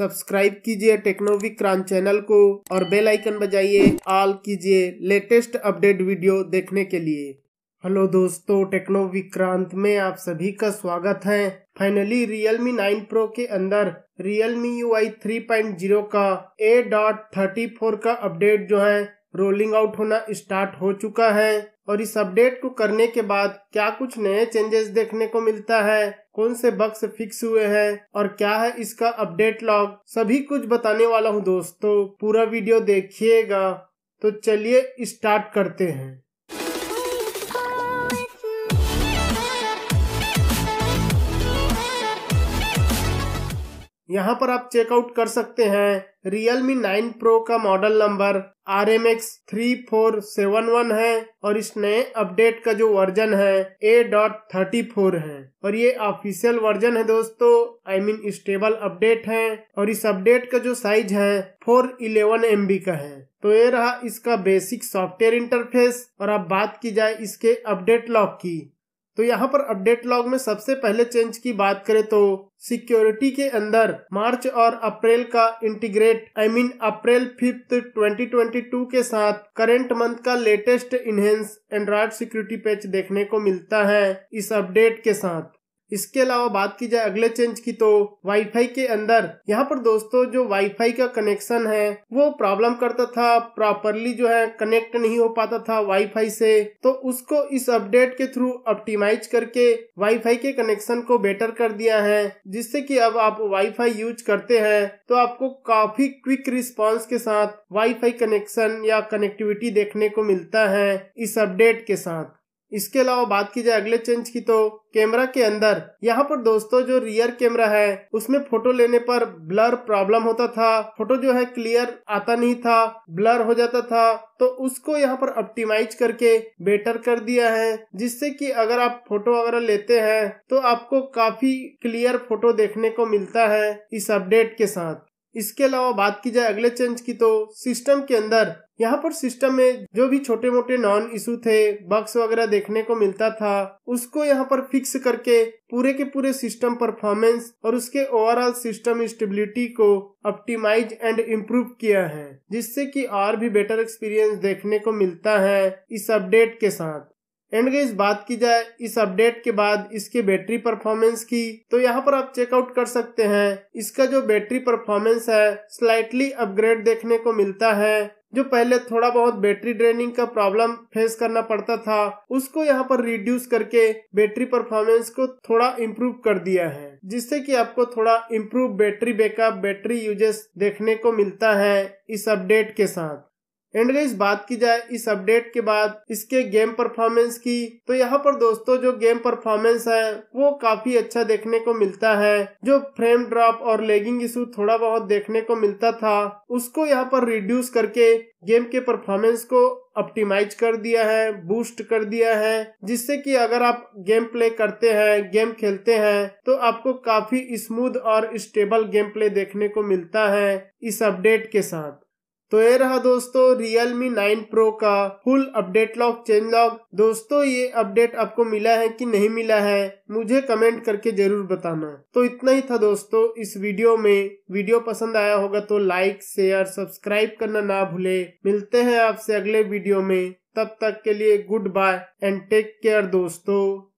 subscribe कीजिए टेक्नोविक crunch channel को और बेल आइकन बजाइए ऑल कीजिए लेटेस्ट अपडेट वीडियो देखने के लिए हेलो दोस्तों टेक्नो विक्रांत में आप सभी का स्वागत है फाइनली रियलमी 9 प्रो के अंदर थ्री पॉइंट जीरो का ए फोर का अपडेट जो है रोलिंग आउट होना स्टार्ट हो चुका है और इस अपडेट को करने के बाद क्या कुछ नए चेंजेस देखने को मिलता है कौन से बक्स फिक्स हुए हैं और क्या है इसका अपडेट लॉग सभी कुछ बताने वाला हूँ दोस्तों पूरा वीडियो देखिएगा तो चलिए स्टार्ट करते हैं यहाँ पर आप चेकआउट कर सकते हैं Realme 9 Pro का model number R M X three four seven one है और इस नए अपडेट का जो वर्जन है ए डॉट थर्टी फोर है और ये ऑफिशियल वर्जन है दोस्तों आई मीन स्टेबल अपडेट है और इस अपडेट का जो साइज है फोर इलेवन एम का है तो ये रहा इसका बेसिक सॉफ्टवेयर इंटरफेस और अब बात की जाए इसके अपडेट लॉक की तो यहाँ पर अपडेट लॉग में सबसे पहले चेंज की बात करें तो सिक्योरिटी के अंदर मार्च और अप्रैल का integrate I mean April fifth 2022 के साथ करंट मंथ का latest enhance Android security patch देखने को मिलता है इस अपडेट के साथ इसके अलावा बात की जाए अगले चेंज की तो वाईफाई के अंदर यहाँ पर दोस्तों जो वाईफाई का कनेक्शन है वो प्रॉब्लम करता था प्रॉपरली जो है कनेक्ट नहीं हो पाता था वाईफाई से तो उसको इस अपडेट के थ्रू ऑप्टिमाइज करके वाईफाई के कनेक्शन को बेटर कर दिया है जिससे कि अब आप वाईफाई यूज करते हैं तो आपको काफी क्विक रिस्पॉन्स के साथ वाई कनेक्शन या कनेक्टिविटी देखने को मिलता है इस अपडेट के साथ इसके अलावा बात की जाए अगले चेंज की तो कैमरा के अंदर यहाँ पर दोस्तों जो रियर कैमरा है उसमें फोटो लेने पर ब्लर प्रॉब्लम होता था फोटो जो है क्लियर आता नहीं था ब्लर हो जाता था तो उसको यहाँ पर ऑप्टिमाइज करके बेटर कर दिया है जिससे कि अगर आप फोटो वगैरह लेते हैं तो आपको काफी क्लियर फोटो देखने को मिलता है इस अपडेट के साथ इसके अलावा बात की जाए अगले चेंज की तो सिस्टम के अंदर यहाँ पर सिस्टम में जो भी छोटे मोटे नॉन इशू थे बक्स वगैरह देखने को मिलता था उसको यहाँ पर फिक्स करके पूरे के पूरे सिस्टम परफॉर्मेंस और उसके ओवरऑल सिस्टम स्टेबिलिटी को ऑप्टिमाइज एंड इम्प्रूव किया है जिससे कि और भी बेटर एक्सपीरियंस देखने को मिलता है इस अपडेट के साथ एंड इस बात की जाए इस अपडेट के बाद इसके बैटरी परफॉर्मेंस की तो यहाँ पर आप चेकआउट कर सकते हैं इसका जो बैटरी परफॉर्मेंस है स्लाइटली अपग्रेड देखने को मिलता है जो पहले थोड़ा बहुत बैटरी ड्रेनिंग का प्रॉब्लम फेस करना पड़ता था उसको यहाँ पर रिड्यूस करके बैटरी परफॉर्मेंस को थोड़ा इम्प्रूव कर दिया है जिससे कि आपको थोड़ा improve battery backup battery uses देखने को मिलता है इस अपडेट के साथ एंड गाइस बात की जाए इस अपडेट के बाद इसके गेम परफॉर्मेंस की तो यहाँ पर दोस्तों जो गेम परफॉर्मेंस है वो काफी अच्छा देखने को मिलता है जो फ्रेम ड्रॉप और लेगिंग इशू थोड़ा बहुत देखने को मिलता था उसको यहाँ पर रिड्यूस करके गेम के परफॉर्मेंस को ऑप्टिमाइज कर दिया है बूस्ट कर दिया है जिससे कि अगर आप गेम प्ले करते हैं गेम खेलते हैं तो आपको काफी स्मूथ और स्टेबल गेम प्ले देखने को मिलता है इस अपडेट के साथ तो ये रहा दोस्तों Realme 9 Pro का full update log change log दोस्तों ये अपडेट आपको मिला है कि नहीं मिला है मुझे कमेंट करके जरूर बताना तो इतना ही था दोस्तों इस वीडियो में वीडियो पसंद आया होगा तो लाइक शेयर सब्सक्राइब करना ना भूले मिलते हैं आपसे अगले वीडियो में तब तक के लिए goodbye and take care दोस्तों